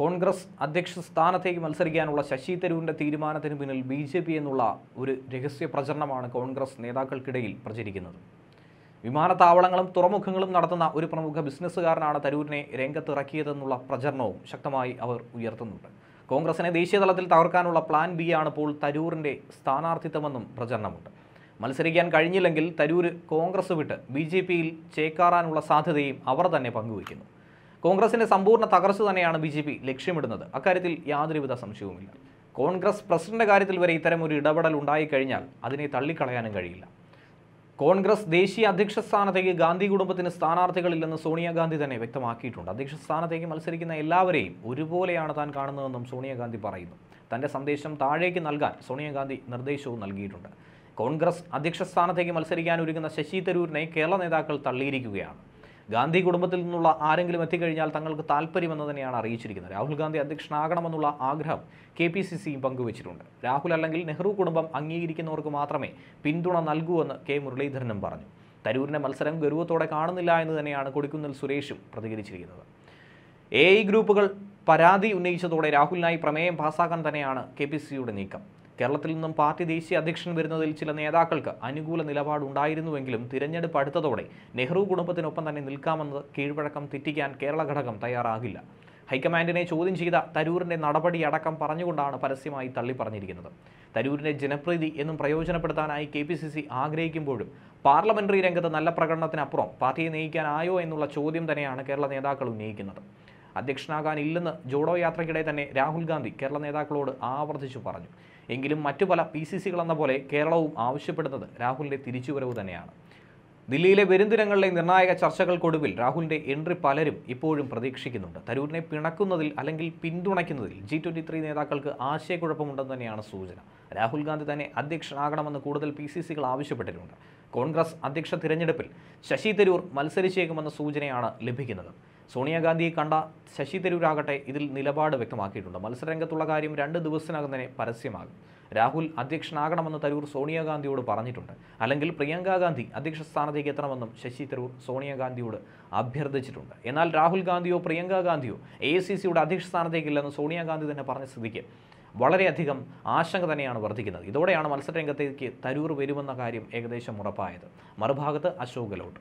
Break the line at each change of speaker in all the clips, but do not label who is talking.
കോൺഗ്രസ് അധ്യക്ഷ സ്ഥാനത്തേക്ക് മത്സരിക്കാനുള്ള ശശി തരൂരിൻ്റെ തീരുമാനത്തിന് പിന്നിൽ ബി ജെ പി എന്നുള്ള ഒരു രഹസ്യ പ്രചരണമാണ് കോൺഗ്രസ് നേതാക്കൾക്കിടയിൽ പ്രചരിക്കുന്നത് വിമാനത്താവളങ്ങളും തുറമുഖങ്ങളും നടത്തുന്ന ഒരു പ്രമുഖ ബിസിനസ്സുകാരനാണ് തരൂരിനെ രംഗത്തിറക്കിയതെന്നുള്ള പ്രചരണവും ശക്തമായി അവർ ഉയർത്തുന്നുണ്ട് കോൺഗ്രസിനെ ദേശീയതലത്തിൽ തകർക്കാനുള്ള പ്ലാൻ ബി ആണ് ഇപ്പോൾ തരൂറിൻ്റെ സ്ഥാനാർത്ഥിത്വമെന്നും പ്രചരണമുണ്ട് മത്സരിക്കാൻ കഴിഞ്ഞില്ലെങ്കിൽ തരൂർ കോൺഗ്രസ് വിട്ട് ബി ജെ പിയിൽ ചേക്കാറാനുള്ള സാധ്യതയും അവർ തന്നെ പങ്കുവയ്ക്കുന്നു കോൺഗ്രസിന്റെ സമ്പൂർണ്ണ തകർച്ച തന്നെയാണ് ബി ജെ പി ലക്ഷ്യമിടുന്നത് അക്കാര്യത്തിൽ യാതൊരുവിധ സംശയവുമില്ല കോൺഗ്രസ് പ്രസിഡന്റിന്റെ കാര്യത്തിൽ വരെ ഇത്തരം ഒരു ഇടപെടൽ ഉണ്ടായിക്കഴിഞ്ഞാൽ അതിനെ തള്ളിക്കളയാനും കഴിയില്ല കോൺഗ്രസ് ദേശീയ അധ്യക്ഷ സ്ഥാനത്തേക്ക് ഗാന്ധി കുടുംബത്തിന് സ്ഥാനാർത്ഥികളില്ലെന്ന് സോണിയാഗാന്ധി തന്നെ വ്യക്തമാക്കിയിട്ടുണ്ട് അധ്യക്ഷ സ്ഥാനത്തേക്ക് മത്സരിക്കുന്ന എല്ലാവരെയും ഒരുപോലെയാണ് താൻ കാണുന്നതെന്നും സോണിയാഗാന്ധി പറയുന്നു തൻ്റെ സന്ദേശം താഴേക്ക് നൽകാൻ സോണിയാഗാന്ധി നിർദ്ദേശവും നൽകിയിട്ടുണ്ട് കോൺഗ്രസ് അധ്യക്ഷ സ്ഥാനത്തേക്ക് മത്സരിക്കാൻ ഒരുങ്ങുന്ന ശശി തരൂരിനെ കേരള നേതാക്കൾ തള്ളിയിരിക്കുകയാണ് ഗാന്ധി കുടുംബത്തിൽ നിന്നുള്ള ആരെങ്കിലും എത്തിക്കഴിഞ്ഞാൽ തങ്ങൾക്ക് താല്പര്യമെന്ന് തന്നെയാണ് അറിയിച്ചിരിക്കുന്നത് രാഹുൽ ഗാന്ധി അധ്യക്ഷനാകണമെന്നുള്ള ആഗ്രഹം കെ പി സി സിയും പങ്കുവച്ചിട്ടുണ്ട് രാഹുൽ അല്ലെങ്കിൽ നെഹ്റു കുടുംബം അംഗീകരിക്കുന്നവർക്ക് മാത്രമേ പിന്തുണ നൽകൂവെന്ന് കെ മുരളീധരനും പറഞ്ഞു തരൂരിൻ്റെ മത്സരം ഗൗരവത്തോടെ കാണുന്നില്ല എന്ന് തന്നെയാണ് കൊടിക്കുന്നിൽ സുരേഷും പ്രതികരിച്ചിരിക്കുന്നത് എ ഐ ഗ്രൂപ്പുകൾ പരാതി ഉന്നയിച്ചതോടെ രാഹുലിനായി പ്രമേയം പാസ്സാക്കാൻ തന്നെയാണ് കെ പി സിയുടെ നീക്കം കേരളത്തിൽ നിന്നും പാർട്ടി ദേശീയ അധ്യക്ഷൻ വരുന്നതിൽ ചില നേതാക്കൾക്ക് അനുകൂല നിലപാടുണ്ടായിരുന്നുവെങ്കിലും തിരഞ്ഞെടുപ്പ് അടുത്തതോടെ നെഹ്റു കുടുംബത്തിനൊപ്പം തന്നെ നിൽക്കാമെന്നത് കീഴ്വഴക്കം തെറ്റിക്കാൻ കേരള ഘടകം തയ്യാറാകില്ല ഹൈക്കമാൻഡിനെ ചോദ്യം ചെയ്ത തരൂരിൻ്റെ അടക്കം പറഞ്ഞുകൊണ്ടാണ് പരസ്യമായി തള്ളിപ്പറഞ്ഞിരിക്കുന്നത് തരൂരിൻ്റെ ജനപ്രീതി എന്നും പ്രയോജനപ്പെടുത്താനായി കെ ആഗ്രഹിക്കുമ്പോഴും പാർലമെന്ററി രംഗത്ത് നല്ല പ്രകടനത്തിനപ്പുറം പാർട്ടിയെ നയിക്കാനായോ എന്നുള്ള ചോദ്യം തന്നെയാണ് കേരള നേതാക്കൾ ഉന്നയിക്കുന്നത് അധ്യക്ഷനാകാനില്ലെന്ന് ജോഡോ യാത്രയ്ക്കിടെ തന്നെ രാഹുൽ ഗാന്ധി കേരള നേതാക്കളോട് ആവർത്തിച്ചു പറഞ്ഞു എങ്കിലും മറ്റു പല പി സി സികളെന്ന പോലെ കേരളവും ആവശ്യപ്പെടുന്നത് രാഹുലിൻ്റെ തിരിച്ചുവരവ് തന്നെയാണ് ദില്ലിയിലെ വരും നിർണായക ചർച്ചകൾക്കൊടുവിൽ രാഹുലിൻ്റെ എൻട്രി പലരും ഇപ്പോഴും പ്രതീക്ഷിക്കുന്നുണ്ട് തരൂരിനെ പിണക്കുന്നതിൽ അല്ലെങ്കിൽ പിന്തുണയ്ക്കുന്നതിൽ ജി ട്വൻ്റി ത്രീ നേതാക്കൾക്ക് ആശയക്കുഴപ്പമുണ്ടെന്ന് തന്നെയാണ് സൂചന രാഹുൽ ഗാന്ധി തന്നെ അധ്യക്ഷനാകണമെന്ന് കൂടുതൽ പി സി സികൾ ആവശ്യപ്പെട്ടിട്ടുണ്ട് കോൺഗ്രസ് അധ്യക്ഷ തിരഞ്ഞെടുപ്പിൽ ശശി തരൂർ മത്സരിച്ചേക്കുമെന്ന സൂചനയാണ് ലഭിക്കുന്നത് സോണിയാഗാന്ധിയെ കണ്ട ശശി തരൂരാകട്ടെ ഇതിൽ നിലപാട് വ്യക്തമാക്കിയിട്ടുണ്ട് മത്സരരംഗത്തുള്ള കാര്യം രണ്ട് ദിവസത്തിനകം തന്നെ പരസ്യമാകും രാഹുൽ അധ്യക്ഷനാകണമെന്ന് തരൂർ സോണിയാഗാന്ധിയോട് പറഞ്ഞിട്ടുണ്ട് അല്ലെങ്കിൽ പ്രിയങ്ക ഗാന്ധി അധ്യക്ഷ സ്ഥാനത്തേക്ക് എത്തണമെന്നും ശശി തരൂർ സോണിയാഗാന്ധിയോട് അഭ്യർത്ഥിച്ചിട്ടുണ്ട് എന്നാൽ രാഹുൽ ഗാന്ധിയോ പ്രിയങ്ക ഗാന്ധിയോ എ സി സിയുടെ അധ്യക്ഷ സ്ഥാനത്തേക്കില്ലെന്ന് സോണിയാഗാന്ധി തന്നെ പറഞ്ഞ സ്ഥിതിക്ക് വളരെയധികം ആശങ്ക തന്നെയാണ് വർദ്ധിക്കുന്നത് ഇതോടെയാണ് മത്സരരംഗത്തേക്ക് തരൂർ വരുമെന്ന കാര്യം ഏകദേശം ഉറപ്പായത് മറുഭാഗത്ത് അശോക് ഗെലോട്ട്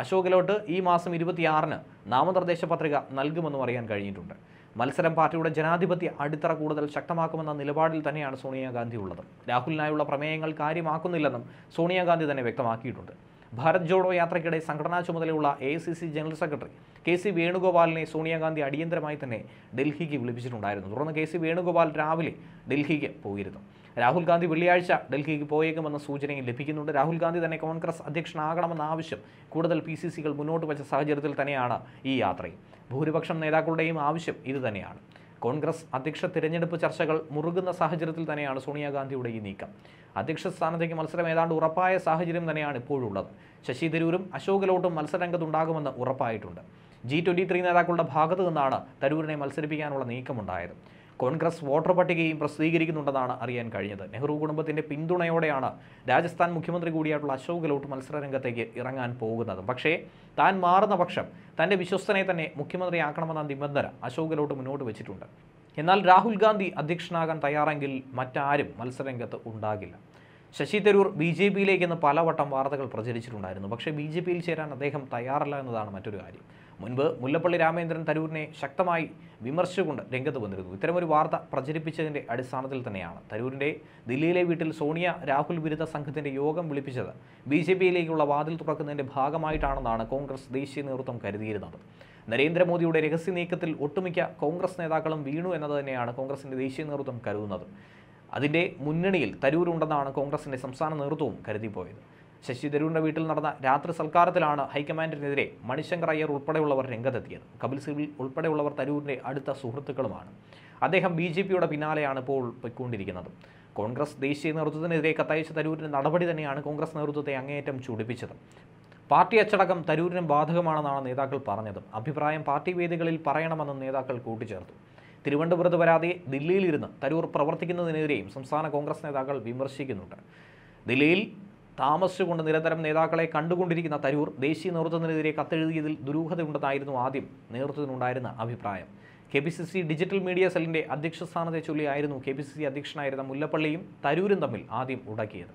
അശോക് ഗെലോട്ട് ഈ മാസം ഇരുപത്തിയാറിന് നാമനിർദ്ദേശ പത്രിക നൽകുമെന്നും അറിയാൻ കഴിഞ്ഞിട്ടുണ്ട് മത്സരം പാർട്ടിയുടെ ജനാധിപത്യ അടിത്തറ കൂടുതൽ ശക്തമാക്കുമെന്ന നിലപാടിൽ തന്നെയാണ് സോണിയാഗാന്ധി ഉള്ളത് രാഹുലിനായുള്ള പ്രമേയങ്ങൾ കാര്യമാക്കുന്നില്ലെന്നും സോണിയാഗാന്ധി തന്നെ വ്യക്തമാക്കിയിട്ടുണ്ട് ഭാരത് ജോഡോ യാത്രയ്ക്കിടെ സംഘടനാ ചുമതലയുള്ള A general secretary K C വേണുഗോപാലിനെ സോണിയാഗാന്ധി അടിയന്തരമായി തന്നെ ഡൽഹിക്ക് വിളിപ്പിച്ചിട്ടുണ്ടായിരുന്നു തുടർന്ന് കെ സി വേണുഗോപാൽ രാവിലെ ഡൽഹിക്ക് പോയിരുന്നു രാഹുൽ ഗാന്ധി വെള്ളിയാഴ്ച ഡൽഹിക്ക് പോയേക്കുമെന്ന സൂചനയും ലഭിക്കുന്നുണ്ട് രാഹുൽ ഗാന്ധി തന്നെ കോൺഗ്രസ് അധ്യക്ഷനാകണമെന്ന ആവശ്യം കൂടുതൽ പി സി സികൾ മുന്നോട്ട് വച്ച സാഹചര്യത്തിൽ തന്നെയാണ് ഈ യാത്രയും ഭൂരിപക്ഷം നേതാക്കളുടെയും ആവശ്യം ഇതുതന്നെയാണ് കോൺഗ്രസ് അധ്യക്ഷ തിരഞ്ഞെടുപ്പ് ചർച്ചകൾ മുറുകുന്ന സാഹചര്യത്തിൽ തന്നെയാണ് സോണിയാഗാന്ധിയുടെ ഈ നീക്കം അധ്യക്ഷ സ്ഥാനത്തേക്ക് മത്സരം ഏതാണ്ട് ഉറപ്പായ സാഹചര്യം തന്നെയാണ് ഇപ്പോഴുള്ളത് ശശി തരൂരും അശോക് ഗെഹ്ലോട്ടും മത്സരരംഗത്തുണ്ടാകുമെന്ന് ഉറപ്പായിട്ടുണ്ട് ജി ട്വൻ്റി ത്രീ നേതാക്കളുടെ ഭാഗത്തു നിന്നാണ് തരൂരിനെ മത്സരിപ്പിക്കാനുള്ള നീക്കമുണ്ടായത് കോൺഗ്രസ് വോട്ടർ പട്ടികയും പ്രസിദ്ധീകരിക്കുന്നുണ്ടെന്നാണ് അറിയാൻ കഴിഞ്ഞത് നെഹ്റു കുടുംബത്തിൻ്റെ പിന്തുണയോടെയാണ് രാജസ്ഥാൻ മുഖ്യമന്ത്രി കൂടിയായിട്ടുള്ള അശോക് ഗെഹ്ലോട്ട് മത്സരരംഗത്തേക്ക് ഇറങ്ങാൻ പോകുന്നത് പക്ഷേ താൻ മാറുന്ന പക്ഷം തൻ്റെ വിശ്വസ്തനെ തന്നെ മുഖ്യമന്ത്രിയാക്കണമെന്ന നിബന്ധന അശോക് ഗെഹ്ലോട്ട് മുന്നോട്ട് വെച്ചിട്ടുണ്ട് എന്നാൽ രാഹുൽ ഗാന്ധി അധ്യക്ഷനാകാൻ തയ്യാറെങ്കിൽ മറ്റാരും മത്സരരംഗത്ത് ഉണ്ടാകില്ല ശശി തരൂർ ബി ജെ പിയിലേക്കെന്ന് പലവട്ടം വാർത്തകൾ പ്രചരിച്ചിട്ടുണ്ടായിരുന്നു പക്ഷേ ബി ജെ പിയിൽ ചേരാൻ അദ്ദേഹം തയ്യാറല്ല എന്നതാണ് മറ്റൊരു കാര്യം മുൻപ് മുല്ലപ്പള്ളി രാമേന്ദ്രൻ തരൂരിനെ ശക്തമായി വിമർശിച്ചുകൊണ്ട് രംഗത്ത് വന്നിരുന്നു ഇത്തരമൊരു വാർത്ത പ്രചരിപ്പിച്ചതിൻ്റെ അടിസ്ഥാനത്തിൽ തന്നെയാണ് തരൂരിൻ്റെ ദില്ലിയിലെ വീട്ടിൽ സോണിയ രാഹുൽ വിരുദ്ധ സംഘത്തിൻ്റെ യോഗം വിളിപ്പിച്ചത് ബി ജെ പിയിലേക്കുള്ള വാതിൽ തുറക്കുന്നതിൻ്റെ ഭാഗമായിട്ടാണെന്നാണ് കോൺഗ്രസ് ദേശീയ നേതൃത്വം കരുതിയിരുന്നത് നരേന്ദ്രമോദിയുടെ രഹസ്യ നീക്കത്തിൽ ഒട്ടുമിക്ക കോൺഗ്രസ് നേതാക്കളും വീണു എന്നത് തന്നെയാണ് കോൺഗ്രസിൻ്റെ ദേശീയ നേതൃത്വം കരുതുന്നത് അതിൻ്റെ മുന്നണിയിൽ തരൂരുണ്ടെന്നാണ് കോൺഗ്രസിൻ്റെ സംസ്ഥാന നേതൃത്വവും കരുതിപ്പോയത് ശശി തരൂരിൻ്റെ വീട്ടിൽ നടന്ന രാത്രി സൽക്കാരത്തിലാണ് ഹൈക്കമാൻഡിനെതിരെ മണിശങ്കർ അയ്യർ ഉൾപ്പെടെയുള്ളവർ രംഗത്തെത്തിയത് കപിൽ സിബിൾ ഉൾപ്പെടെയുള്ളവർ തരൂരിൻ്റെ അടുത്ത സുഹൃത്തുക്കളുമാണ് അദ്ദേഹം ബി ജെ പിയുടെ പിന്നാലെയാണ് ഇപ്പോൾ പൊയ്ക്കൊണ്ടിരിക്കുന്നത് കോൺഗ്രസ് ദേശീയ നേതൃത്വത്തിനെതിരെ കത്തയച്ച തരൂരിൻ്റെ നടപടി തന്നെയാണ് കോൺഗ്രസ് നേതൃത്വത്തെ അങ്ങേയറ്റം ചൂടിപ്പിച്ചത് പാർട്ടി അച്ചടക്കം തരൂരിനും ബാധകമാണെന്നാണ് നേതാക്കൾ പറഞ്ഞത് അഭിപ്രായം പാർട്ടി വേദികളിൽ പറയണമെന്ന് നേതാക്കൾ കൂട്ടിച്ചേർത്തു തിരുവനന്തപുരത്ത് വരാതെ ദില്ലിയിലിരുന്ന് തരൂർ പ്രവർത്തിക്കുന്നതിനെതിരെയും സംസ്ഥാന കോൺഗ്രസ് നേതാക്കൾ വിമർശിക്കുന്നുണ്ട് ദില്ലിയിൽ താമസിച്ചുകൊണ്ട് നിരന്തരം നേതാക്കളെ കണ്ടുകൊണ്ടിരിക്കുന്ന തരൂർ ദേശീയ നേതൃത്വത്തിനെതിരെ കത്തെഴുതിയതിൽ ദുരൂഹതയുണ്ടെന്നായിരുന്നു ആദ്യം നേതൃത്വത്തിനുണ്ടായിരുന്ന അഭിപ്രായം K P C C digital media സെല്ലിൻ്റെ അധ്യക്ഷ സ്ഥാനത്തെ ചൊല്ലിയായിരുന്നു കെ പി സി സി അധ്യക്ഷനായിരുന്ന മുല്ലപ്പള്ളിയും തരൂരും തമ്മിൽ ആദ്യം ഉടക്കിയത്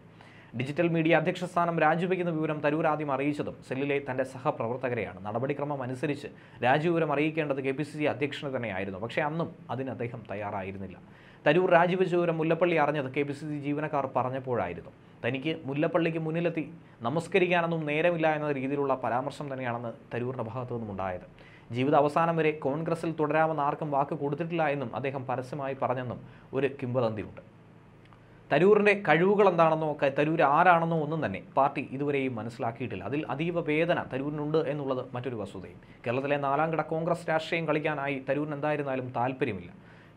ഡിജിറ്റൽ മീഡിയ അധ്യക്ഷ സ്ഥാനം രാജിവെക്കുന്ന വിവരം തരൂർ ആദ്യം അറിയിച്ചതും സെല്ലിലെ തൻ്റെ സഹപ്രവർത്തകരെയാണ് നടപടിക്രമം അനുസരിച്ച് രാജിവിവരം അറിയിക്കേണ്ടത് കെ പി സി സി അധ്യക്ഷന് തന്നെയായിരുന്നു പക്ഷേ അന്നും അതിന് അദ്ദേഹം തയ്യാറായിരുന്നില്ല തരൂർ രാജിവെച്ച മുല്ലപ്പള്ളി അറിഞ്ഞത് കെ പി സി സി ജീവനക്കാർ പറഞ്ഞപ്പോഴായിരുന്നു തനിക്ക് മുല്ലപ്പള്ളിക്ക് മുന്നിലെത്തി നമസ്കരിക്കാനൊന്നും നേരമില്ല എന്ന രീതിയിലുള്ള പരാമർശം തന്നെയാണെന്ന് തരൂറിൻ്റെ ഭാഗത്തു നിന്നും ജീവിത അവസാനം വരെ കോൺഗ്രസിൽ തുടരാമെന്ന് ആർക്കും വാക്ക് കൊടുത്തിട്ടില്ല എന്നും അദ്ദേഹം പരസ്യമായി പറഞ്ഞെന്നും ഒരു കിംവദന്തിയുണ്ട് തരൂറിൻ്റെ കഴിവുകൾ എന്താണെന്നോ തരൂർ ആരാണെന്നോ ഒന്നും തന്നെ പാർട്ടി ഇതുവരെയും മനസ്സിലാക്കിയിട്ടില്ല അതിൽ അതീവ വേദന തരൂരിനുണ്ട് എന്നുള്ളത് മറ്റൊരു വസ്തുതയും കേരളത്തിലെ നാലാം കോൺഗ്രസ് രാഷ്ട്രീയം കളിക്കാനായി തരൂരിന് എന്തായിരുന്നാലും താല്പര്യമില്ല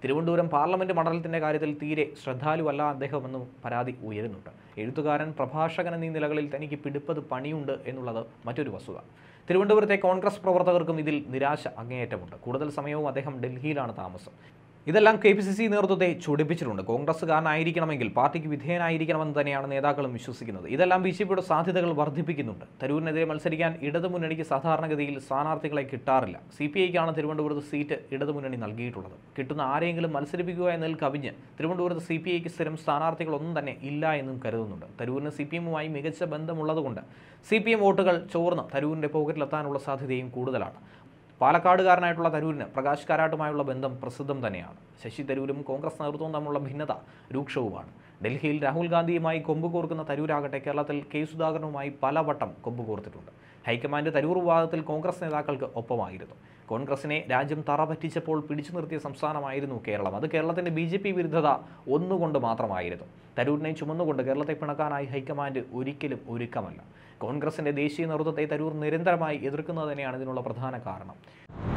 തിരുവനന്തപുരം പാർലമെന്റ് മണ്ഡലത്തിൻ്റെ കാര്യത്തിൽ തീരെ ശ്രദ്ധാലുവല്ല അദ്ദേഹമെന്നും പരാതി ഉയരുന്നുണ്ട് എഴുത്തുകാരൻ പ്രഭാഷകൻ എന്നീ നിലകളിൽ തനിക്ക് പിടിപ്പത് പണിയുണ്ട് എന്നുള്ളത് മറ്റൊരു വസ്തുത തിരുവനന്തപുരത്തെ കോൺഗ്രസ് പ്രവർത്തകർക്കും ഇതിൽ നിരാശ അങ്ങേയറ്റമുണ്ട് കൂടുതൽ സമയവും അദ്ദേഹം ഡൽഹിയിലാണ് താമസം ഇതെല്ലാം കെ പി സി സി നേതൃത്വത്തെ ചൊടിപ്പിച്ചിട്ടുണ്ട് കോൺഗ്രസ്സുകാരനായിരിക്കണമെങ്കിൽ പാർട്ടിക്ക് വിധേയനായിരിക്കണമെന്ന് തന്നെയാണ് നേതാക്കളും വിശ്വസിക്കുന്നത് ഇതെല്ലാം ബി ജെ പിയുടെ സാധ്യതകൾ വർദ്ധിപ്പിക്കുന്നുണ്ട് തരൂരിനെതിരെ മത്സരിക്കാൻ ഇടതുമുന്നണിക്ക് സാധാരണഗതിയിൽ സ്ഥാനാർത്ഥികളെ കിട്ടാറില്ല സി പി ഐക്കാണ് തിരുവനന്തപുരത്ത് സീറ്റ് ഇടതുമുന്നണി നൽകിയിട്ടുള്ളത് കിട്ടുന്ന ആരെയെങ്കിലും മത്സരിപ്പിക്കുക എന്നതിൽ കവിഞ്ഞ് തിരുവനന്തപുരത്ത് സി പി ഐക്ക് സ്ഥിരം സ്ഥാനാർത്ഥികളൊന്നും തന്നെ ഇല്ല എന്നും കരുതുന്നുണ്ട് തരൂരിന് സി പി എമ്മുമായി മികച്ച ബന്ധമുള്ളതുകൊണ്ട് സി പി എം വോട്ടുകൾ ചോർന്ന് തരൂരിൻ്റെ പോക്കറ്റിലെത്താനുള്ള സാധ്യതയും കൂടുതലാണ് പാലക്കാടുകാരനായിട്ടുള്ള തരൂരിന് പ്രകാശ് കാരാട്ടുമായുള്ള ബന്ധം പ്രസിദ്ധം തന്നെയാണ് ശശി തരൂരും കോൺഗ്രസ് നേതൃത്വവും തമ്മിലുള്ള ഭിന്നത രൂക്ഷവുമാണ് ഡൽഹിയിൽ രാഹുൽ ഗാന്ധിയുമായി കൊമ്പുകൂർക്കുന്ന തരൂരാകട്ടെ കേരളത്തിൽ കെ സുധാകരനുമായി പലവട്ടം കൊമ്പുകൂർത്തിട്ടുണ്ട് ഹൈക്കമാൻഡ് തരൂർ വിവാദത്തിൽ കോൺഗ്രസ് നേതാക്കൾക്ക് ഒപ്പമായിരുന്നു കോൺഗ്രസിനെ രാജ്യം തറ പറ്റിച്ചപ്പോൾ പിടിച്ചു നിർത്തിയ സംസ്ഥാനമായിരുന്നു കേരളം അത് കേരളത്തിൻ്റെ ബി ജെ പി വിരുദ്ധത ഒന്നുകൊണ്ട് മാത്രമായിരുന്നു തരൂരിനെ ചുമന്നുകൊണ്ട് കേരളത്തെ പിണക്കാനായി ഹൈക്കമാൻഡ് ഒരിക്കലും ഒരുക്കമല്ല കോൺഗ്രസിൻ്റെ ദേശീയ നേതൃത്വത്തെ തരൂർ നിരന്തരമായി എതിർക്കുന്നത് തന്നെയാണ് ഇതിനുള്ള പ്രധാന കാരണം